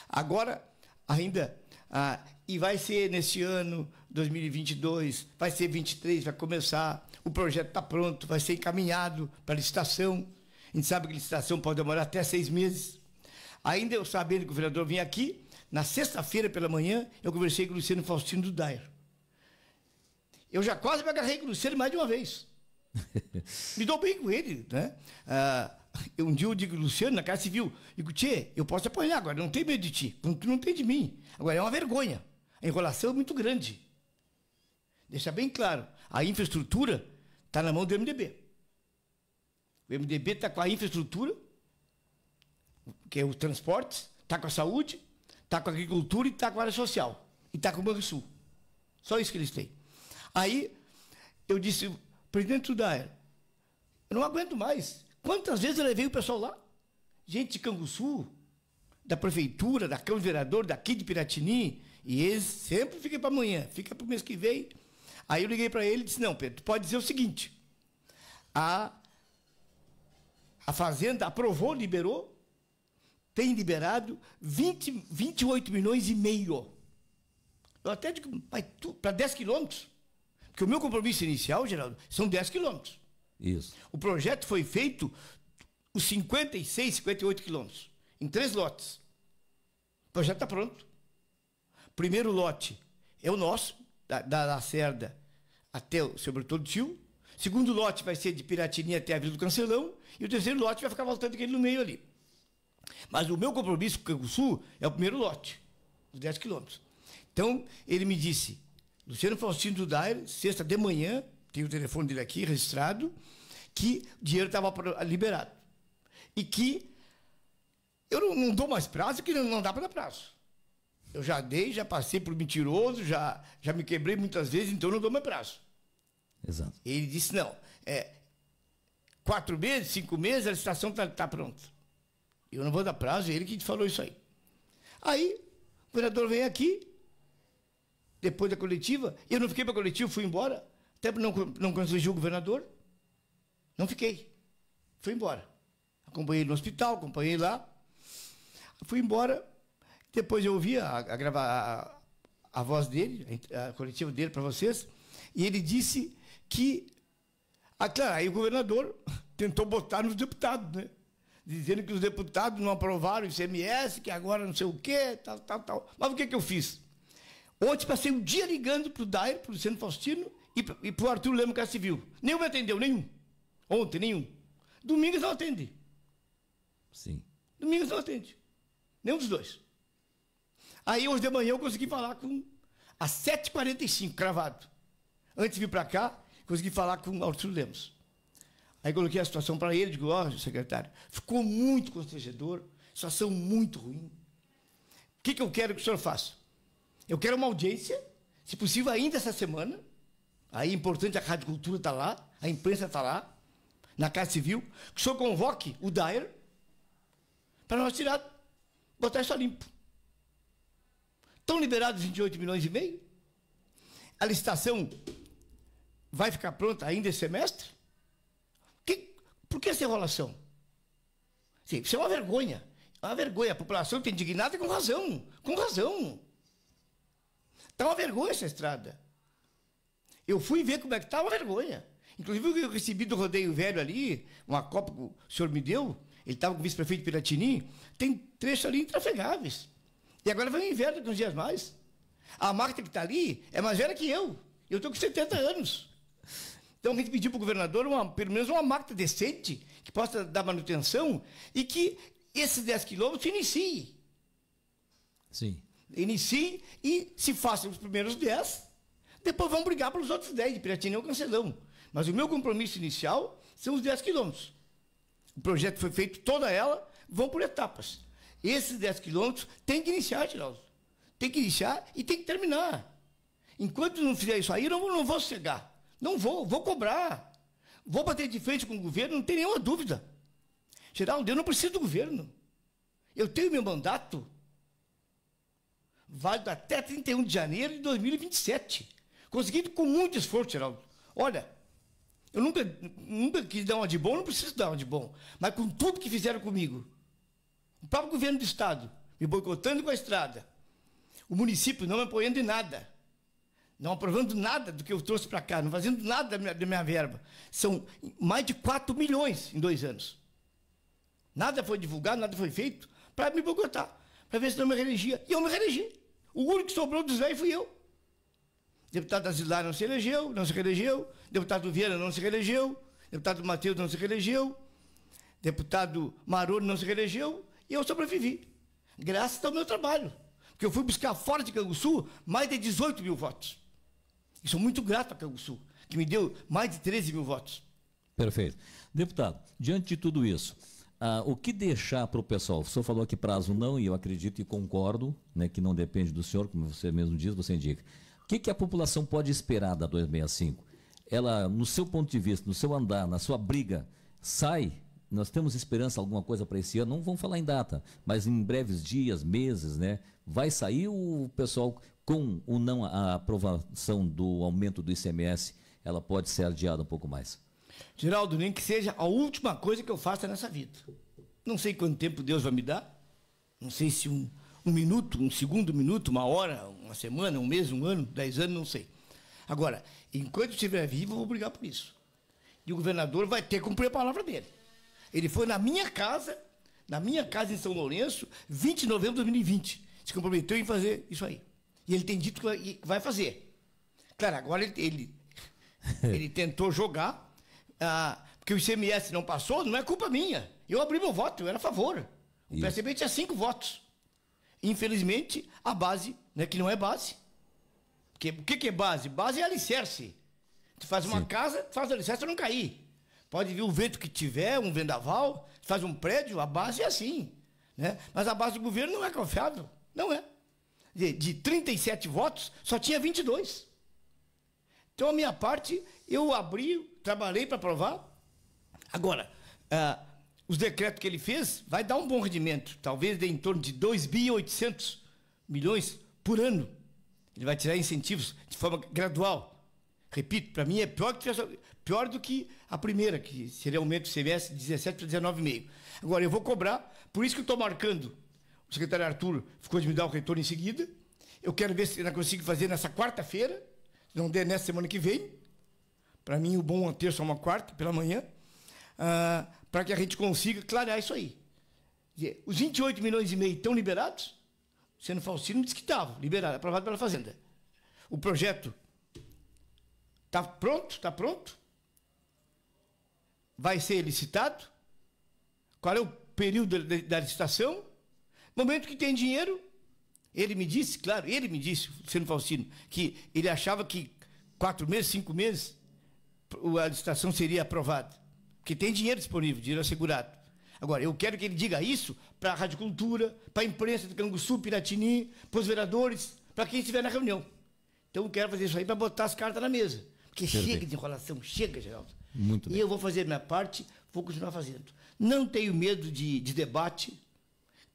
Agora, ainda, ah, e vai ser nesse ano, 2022, vai ser 23, vai começar. O projeto está pronto, vai ser encaminhado para licitação. A gente sabe que licitação pode demorar até seis meses. Ainda eu sabendo que o vereador vinha aqui, na sexta-feira pela manhã, eu conversei com o Luciano Faustino do Dair. Eu já quase me agarrei com o Luciano mais de uma vez. me dou bem com ele, né? Ah, um dia eu digo, Luciano, na Casa Civil, digo, Tchê, eu posso apoiar apanhar agora, não tem medo de ti, tu não tem de mim. Agora é uma vergonha. A é enrolação é muito grande. Deixar bem claro, a infraestrutura está na mão do MDB. O MDB está com a infraestrutura, que é os transportes, está com a saúde, está com a agricultura e está com a área social. E está com o Banco Sul. Só isso que eles têm. Aí eu disse, presidente Tudaia, eu não aguento mais. Quantas vezes eu levei o pessoal lá? Gente de Canguçu, da prefeitura, da Câmara de Vereador, daqui de Piratini, e ele sempre fica para amanhã, fica para o mês que vem. Aí eu liguei para ele e disse: Não, Pedro, tu pode dizer o seguinte: a, a Fazenda aprovou, liberou, tem liberado 20, 28 milhões e meio. Eu até digo, mas para 10 quilômetros? Porque o meu compromisso inicial, Geraldo, são 10 quilômetros. Isso. O projeto foi feito os 56, 58 quilômetros, em três lotes. O projeto está pronto primeiro lote é o nosso, da, da Lacerda até, sobretudo, Tio. Segundo lote vai ser de Piratininha até a Vila do Cancelão. E o terceiro lote vai ficar voltando aquele no meio ali. Mas o meu compromisso com o Sul é o primeiro lote, os 10 quilômetros. Então, ele me disse, Luciano Faustino do Daire, sexta de manhã, tem o telefone dele aqui registrado, que o dinheiro estava liberado. E que eu não, não dou mais prazo, que não, não dá para dar prazo. Eu já dei, já passei por mentiroso, já, já me quebrei muitas vezes, então eu não dou mais prazo. Exato. Ele disse: não, é, quatro meses, cinco meses, a licitação está tá pronta. Eu não vou dar prazo, é ele que falou isso aí. Aí, o vereador vem aqui, depois da coletiva, eu não fiquei para a coletiva, fui embora, até não, não consegui o governador, não fiquei, fui embora. Acompanhei no hospital, acompanhei lá, fui embora, depois eu ouvi a, a, gravar a, a voz dele, a, a coletiva dele para vocês, e ele disse que. Ah, claro, aí o governador tentou botar nos deputados, né? Dizendo que os deputados não aprovaram o ICMS, que agora não sei o quê, tal, tal, tal. Mas o que, que eu fiz? Ontem passei um dia ligando para o Dair, para o Luciano Faustino e para o Arthur Lemos Casa Civil. Nenhum me atendeu, nenhum. Ontem, nenhum. Domingos não atende. Sim. Domingos não atende. Nenhum dos dois. Aí hoje de manhã eu consegui falar com. Às 7h45, cravado. Antes de vir para cá, consegui falar com o Arthur Lemos. Aí coloquei a situação para ele, digo, ó, oh, secretário, ficou muito constrangedor, situação muito ruim. O que, que eu quero que o senhor faça? Eu quero uma audiência, se possível ainda essa semana. Aí é importante, a Rádio Cultura está lá, a imprensa está lá, na Casa Civil, que o senhor convoque o Dyer para nós tirar, botar isso a limpo. Estão liberados 28 milhões e meio? A licitação vai ficar pronta ainda esse semestre? Que, por que essa enrolação? Sim, isso é uma vergonha. É uma vergonha. A população está indignada com razão. Com razão. Está uma vergonha essa estrada. Eu fui ver como é que está, uma vergonha. Inclusive, o que eu recebi do rodeio velho ali, uma copa que o senhor me deu, ele estava com o vice-prefeito Piratini, tem trechos ali intrafegáveis. E agora vem o inverno uns dias mais. A Marta que está ali é mais velha que eu. Eu estou com 70 anos. Então a gente pedir para o governador uma, pelo menos uma máquina decente, que possa dar manutenção e que esses 10 quilômetros se inicie. Sim. Inicie e se façam os primeiros 10, depois vão brigar pelos outros 10, de Piratini ou Cancelão. Mas o meu compromisso inicial são os 10 quilômetros. O projeto foi feito toda ela, vão por etapas. Esses 10 quilômetros tem que iniciar, Geraldo. Tem que iniciar e tem que terminar. Enquanto não fizer isso aí, eu não, não vou chegar. Não vou, vou cobrar. Vou bater de frente com o governo, não tem nenhuma dúvida. Geraldo, eu não preciso do governo. Eu tenho meu mandato válido até 31 de janeiro de 2027. Conseguido com muito esforço, Geraldo. Olha, eu nunca, nunca quis dar uma de bom, não preciso dar uma de bom. Mas com tudo que fizeram comigo, o próprio governo do estado me boicotando com a estrada. O município não me apoiando em nada. Não aprovando nada do que eu trouxe para cá, não fazendo nada da minha, da minha verba. São mais de 4 milhões em dois anos. Nada foi divulgado, nada foi feito para me boicotar, para ver se não me reelegia. E eu me reelegi. O único que sobrou dos velhos fui eu. Deputado Asilar não se elegeu, não se reelegeu. Deputado Vieira não se reelegeu. Deputado Matheus não se reelegeu. Deputado Maroni não se reelegeu. E eu sobrevivi. Graças ao meu trabalho. Porque eu fui buscar fora de Canguçu mais de 18 mil votos. E sou muito grato a Canguçu, que me deu mais de 13 mil votos. Perfeito. Deputado, diante de tudo isso, ah, o que deixar para o pessoal? O senhor falou que prazo não, e eu acredito e concordo, né, que não depende do senhor, como você mesmo diz, você indica. O que, que a população pode esperar da 265? Ela, no seu ponto de vista, no seu andar, na sua briga, sai nós temos esperança alguma coisa para esse ano? Não vamos falar em data, mas em breves dias, meses, né? Vai sair o pessoal com ou não a aprovação do aumento do ICMS, ela pode ser adiada um pouco mais. Geraldo, nem que seja a última coisa que eu faça nessa vida. Não sei quanto tempo Deus vai me dar. Não sei se um, um minuto, um segundo minuto, uma hora, uma semana, um mês, um ano, dez anos, não sei. Agora, enquanto estiver vivo, eu vou brigar por isso. E o governador vai ter que cumprir a palavra dele. Ele foi na minha casa, na minha casa em São Lourenço, 20 de novembro de 2020. Se comprometeu em fazer isso aí. E ele tem dito que vai fazer. Claro, agora ele, ele, ele tentou jogar, ah, porque o ICMS não passou, não é culpa minha. Eu abri meu voto, eu era a favor. O PSB tinha cinco votos. Infelizmente, a base, né, que não é base. Porque, o que, que é base? Base é alicerce. Tu faz uma Sim. casa, faz alicerce para não cair. Pode vir o vento que tiver, um vendaval, faz um prédio, a base é assim. Né? Mas a base do governo não é confiável. Não é. De, de 37 votos, só tinha 22. Então, a minha parte, eu abri, trabalhei para aprovar. Agora, ah, os decretos que ele fez vai dar um bom rendimento. Talvez dê em torno de 2.800 milhões por ano. Ele vai tirar incentivos de forma gradual. Repito, para mim é pior que Pior do que a primeira, que seria aumento do CMS de 17 para 19,5. Agora, eu vou cobrar, por isso que eu estou marcando. O secretário Arthur ficou de me dar o retorno em seguida. Eu quero ver se eu consigo fazer nessa quarta-feira, se não der nessa semana que vem. Para mim, o bom é ter só uma quarta, pela manhã, ah, para que a gente consiga clarear isso aí. Os 28 milhões e meio estão liberados? sendo Seno Faustino disse que estavam, liberado, aprovado pela Fazenda. O projeto está pronto, está pronto, vai ser licitado? Qual é o período da licitação? Momento que tem dinheiro. Ele me disse, claro, ele me disse, sendo Faustino, que ele achava que quatro meses, cinco meses, a licitação seria aprovada. Porque tem dinheiro disponível, dinheiro assegurado. Agora, eu quero que ele diga isso para a Rádio Cultura, para a imprensa do Canguçu, Piratini, para os vereadores, para quem estiver na reunião. Então, eu quero fazer isso aí para botar as cartas na mesa. Porque Perfeito. chega de enrolação, chega, Geraldo. Muito e bem. eu vou fazer minha parte, vou continuar fazendo. Não tenho medo de, de debate,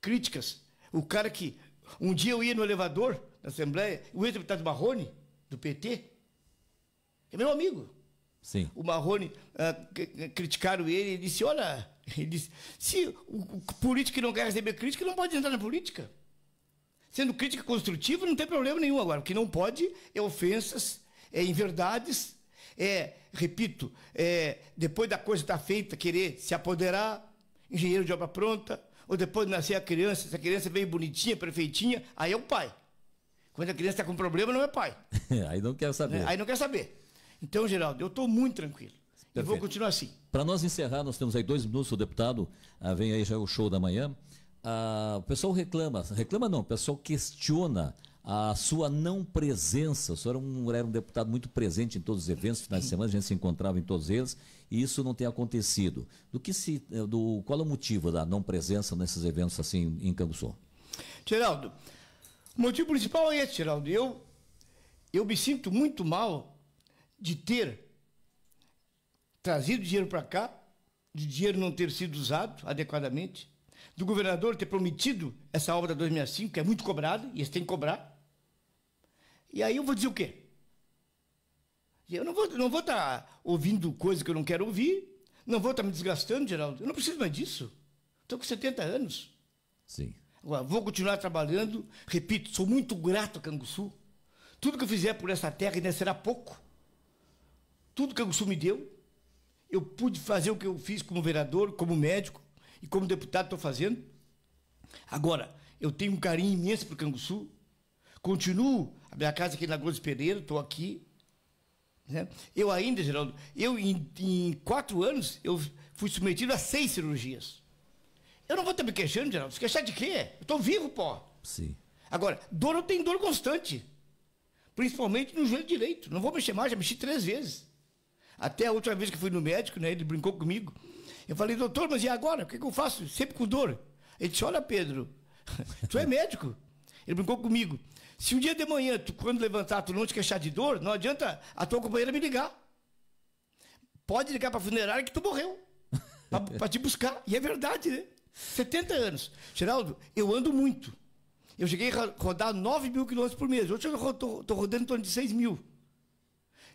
críticas. O cara que. Um dia eu ia no elevador da Assembleia, o ex-deputado Marrone, do PT, é meu amigo. Sim. O Marrone uh, criticaram ele e disse: Olha, ele disse, se o político que não quer receber crítica não pode entrar na política. Sendo crítica construtiva, não tem problema nenhum agora. O que não pode é ofensas, é inverdades é, repito, é, depois da coisa estar tá feita, querer se apoderar, engenheiro de obra pronta, ou depois de nascer a criança, se a criança veio bonitinha, perfeitinha, aí é o pai. Quando a criança está com problema, não é pai. aí não quer saber. É, aí não quer saber. Então, Geraldo, eu estou muito tranquilo. Perfeito. E vou continuar assim. Para nós encerrar, nós temos aí dois minutos, o deputado, ah, vem aí já o show da manhã. Ah, o pessoal reclama, reclama não, o pessoal questiona a sua não presença. O senhor era um, era um, deputado muito presente em todos os eventos, finais de semana, a gente se encontrava em todos eles, e isso não tem acontecido. Do que se, eh, do, qual é o motivo da não presença nesses eventos assim em Canguçu? Geraldo, o motivo principal é esse, Geraldo. Eu, eu me sinto muito mal de ter trazido dinheiro para cá, de dinheiro não ter sido usado adequadamente, do governador ter prometido essa obra 265, que é muito cobrada, e eles têm que cobrar, e aí eu vou dizer o quê? Eu não vou estar não vou tá ouvindo coisa que eu não quero ouvir, não vou estar tá me desgastando, Geraldo. Eu não preciso mais disso. Estou com 70 anos. Sim. Agora, vou continuar trabalhando. Repito, sou muito grato a Canguçu. Tudo que eu fizer por essa terra ainda será pouco. Tudo que Canguçu me deu, eu pude fazer o que eu fiz como vereador, como médico e como deputado estou fazendo. Agora, eu tenho um carinho imenso por Canguçu. Continuo a minha casa aqui na Gomes Pereira, estou aqui. Né? Eu ainda, Geraldo, eu em, em, quatro anos, eu fui submetido a seis cirurgias. Eu não vou estar me queixando, Geraldo. Se queixar de quê? Eu estou vivo, pô. Sim. Agora, dor eu tenho dor constante. Principalmente no joelho direito. Não vou mexer mais, já mexi três vezes. Até a última vez que fui no médico, né? Ele brincou comigo. Eu falei, doutor, mas e agora? O que, que eu faço? Sempre com dor. Ele disse, olha, Pedro, tu é médico. Ele brincou comigo. Se um dia de manhã, tu, quando levantar, tu não te queixar de dor, não adianta a tua companheira me ligar. Pode ligar para a funerária que tu morreu. Para te buscar. E é verdade, né? 70 anos. Geraldo, eu ando muito. Eu cheguei a rodar 9 mil quilômetros por mês. Hoje eu estou rodando em torno de 6 mil.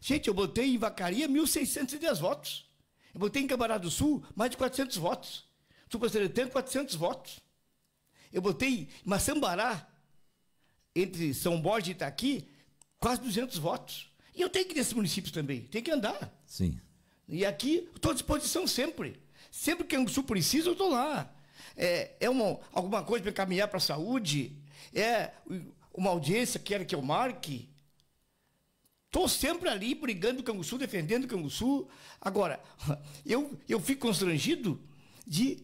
Gente, eu botei em Vacaria 1.610 votos. Eu botei em Camará do Sul mais de 400 votos. Supaceretã, 400 votos. Eu botei em Maçambará entre São Borges e Itaqui, quase 200 votos. E eu tenho que ir nesses municípios também, tenho que andar. Sim. E aqui, estou à disposição sempre. Sempre que o Sul precisa, eu estou lá. É, é uma, alguma coisa para caminhar para a saúde? É uma audiência que quer que eu marque? Estou sempre ali brigando com o Sul, defendendo o Sul. Agora, eu, eu fico constrangido de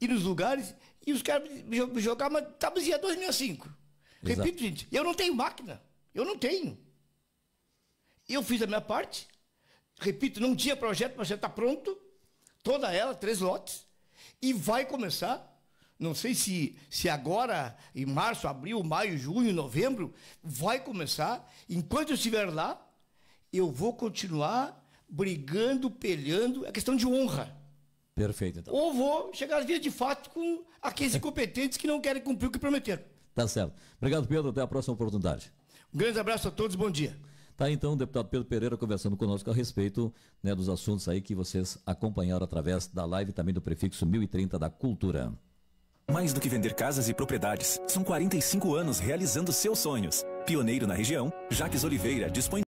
ir nos lugares e os caras me jogar uma tabuzinha 2005. Exato. Repito, gente, eu não tenho máquina. Eu não tenho. Eu fiz a minha parte. Repito, não tinha projeto, o projeto está pronto. Toda ela, três lotes. E vai começar. Não sei se, se agora, em março, abril, maio, junho, novembro, vai começar. Enquanto eu estiver lá, eu vou continuar brigando, peleando. É questão de honra. Perfeito. Então. Ou vou chegar às vias de fato com aqueles incompetentes que não querem cumprir o que prometeram. Tá certo. Obrigado, Pedro. Até a próxima oportunidade. Um grande abraço a todos. Bom dia. Tá então o deputado Pedro Pereira conversando conosco a respeito né, dos assuntos aí que vocês acompanharam através da live também do prefixo 1030 da Cultura. Mais do que vender casas e propriedades, são 45 anos realizando seus sonhos. Pioneiro na região, Jaques Oliveira dispõe